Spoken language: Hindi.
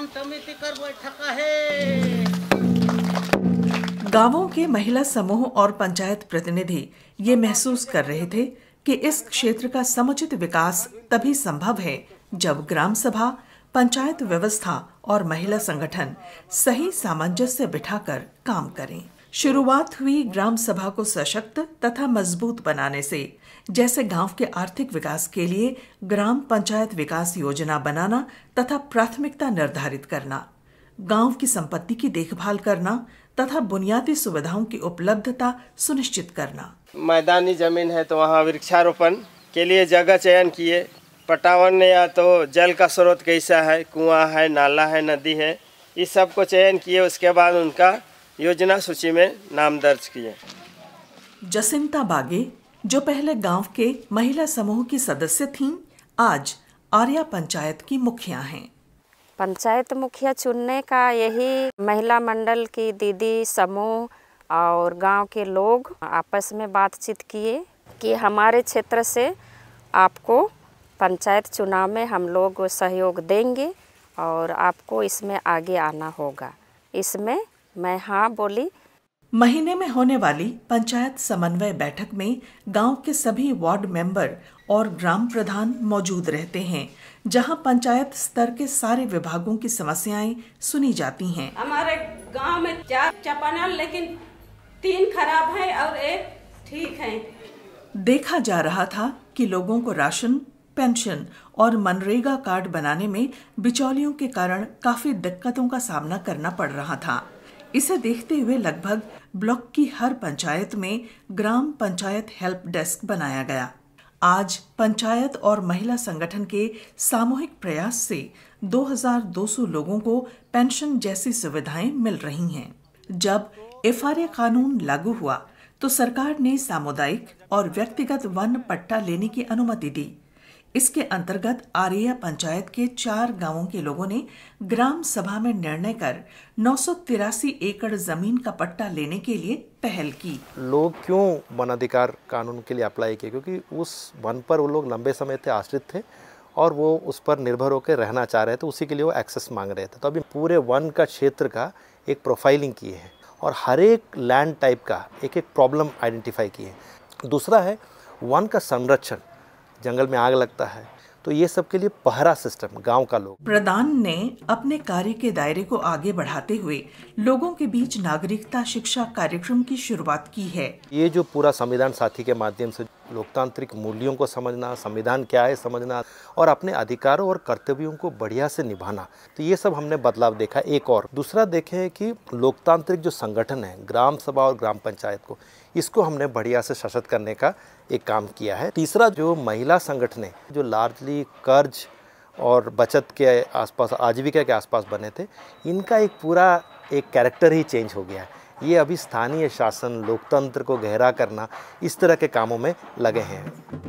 गाँवों गांवों के महिला समूह और पंचायत प्रतिनिधि ये महसूस कर रहे थे कि इस क्षेत्र का समुचित विकास तभी संभव है जब ग्राम सभा पंचायत व्यवस्था और महिला संगठन सही सामंजस्य बिठाकर काम करें शुरुआत हुई ग्राम सभा को सशक्त तथा मजबूत बनाने से जैसे गांव के आर्थिक विकास के लिए ग्राम पंचायत विकास योजना बनाना तथा प्राथमिकता निर्धारित करना गांव की संपत्ति की देखभाल करना तथा बुनियादी सुविधाओं की उपलब्धता सुनिश्चित करना मैदानी जमीन है तो वहाँ वृक्षारोपण के लिए जगह चयन किए पटावन या तो जल का स्रोत कैसा है कुआं है नाला है नदी है इस सब को चयन किए उसके बाद उनका योजना सूची में नाम दर्ज किए जसिंता बागे जो पहले गांव के महिला समूह की सदस्य थीं, आज आर्या पंचायत की मुखिया हैं पंचायत मुखिया चुनने का यही महिला मंडल की दीदी समूह और गांव के लोग आपस में बातचीत किए कि हमारे क्षेत्र से आपको पंचायत चुनाव में हम लोग सहयोग देंगे और आपको इसमें आगे आना होगा इसमें मैं हाँ बोली महीने में होने वाली पंचायत समन्वय बैठक में गांव के सभी वार्ड मेंबर और ग्राम प्रधान मौजूद रहते हैं जहां पंचायत स्तर के सारे विभागों की समस्याएं सुनी जाती हैं। हमारे गांव में चार चपानल लेकिन तीन खराब है और एक ठीक है देखा जा रहा था कि लोगों को राशन पेंशन और मनरेगा कार्ड बनाने में बिचौलियों के कारण काफी दिक्कतों का सामना करना पड़ रहा था इसे देखते हुए लगभग ब्लॉक की हर पंचायत में ग्राम पंचायत हेल्प डेस्क बनाया गया आज पंचायत और महिला संगठन के सामूहिक प्रयास से 2,200 लोगों को पेंशन जैसी सुविधाएं मिल रही हैं जब एफ कानून लागू हुआ तो सरकार ने सामुदायिक और व्यक्तिगत वन पट्टा लेने की अनुमति दी इसके अंतर्गत आर्या पंचायत के चार गांवों के लोगों ने ग्राम सभा में निर्णय कर नौ एकड़ जमीन का पट्टा लेने के लिए पहल की लोग क्यों वन अधिकार कानून के लिए अप्लाई किए क्योंकि उस वन पर वो लोग लंबे समय से आश्रित थे और वो उस पर निर्भर होकर रहना चाह रहे थे उसी के लिए वो एक्सेस मांग रहे थे तो अभी पूरे वन का क्षेत्र का एक प्रोफाइलिंग की है और हर एक लैंड टाइप का एक एक प्रॉब्लम आइडेंटिफाई की है दूसरा है वन का संरक्षण जंगल में आग लगता है तो ये सब के लिए पहरा सिस्टम गांव का लोग प्रधान ने अपने कार्य के दायरे को आगे बढ़ाते हुए लोगों के बीच नागरिकता शिक्षा कार्यक्रम की शुरुआत की है ये जो पूरा संविधान साथी के माध्यम से लोकतांत्रिक मूल्यों को समझना संविधान क्या है समझना और अपने अधिकारों और कर्तव्यों को बढ़िया से निभाना तो ये सब हमने बदलाव देखा एक और दूसरा देखें कि लोकतांत्रिक जो संगठन है ग्राम सभा और ग्राम पंचायत को इसको हमने बढ़िया से सशक्त करने का एक काम किया है तीसरा जो महिला संगठन है जो लार्जली कर्ज और बचत के आसपास आजीविका के आसपास बने थे इनका एक पूरा एक कैरेक्टर ही चेंज हो गया है ये अभी स्थानीय शासन लोकतंत्र को गहरा करना इस तरह के कामों में लगे हैं